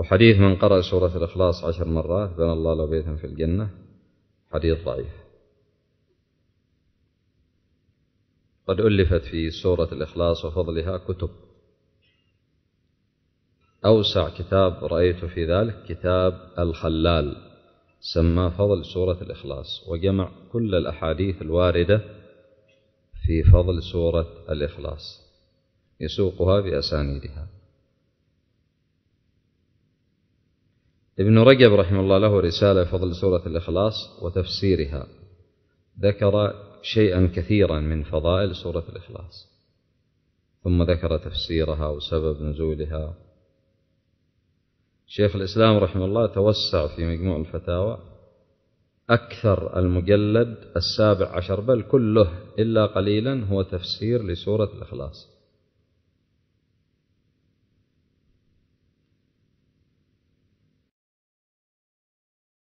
وحديث من قرأ سورة الإخلاص عشر مرات بنى الله له بيتا في الجنة حديث ضعيف قد ألفت في سورة الإخلاص وفضلها كتب أوسع كتاب رأيته في ذلك كتاب الخلال سماه فضل سورة الإخلاص وجمع كل الأحاديث الواردة في فضل سورة الإخلاص يسوقها بأسانيدها ابن رجب رحمه الله له رسالة فضل سورة الإخلاص وتفسيرها ذكر شيئا كثيرا من فضائل سورة الإخلاص ثم ذكر تفسيرها وسبب نزولها شيخ الإسلام رحمه الله توسع في مجموع الفتاوى أكثر المجلد السابع عشر بل كله إلا قليلا هو تفسير لسورة الإخلاص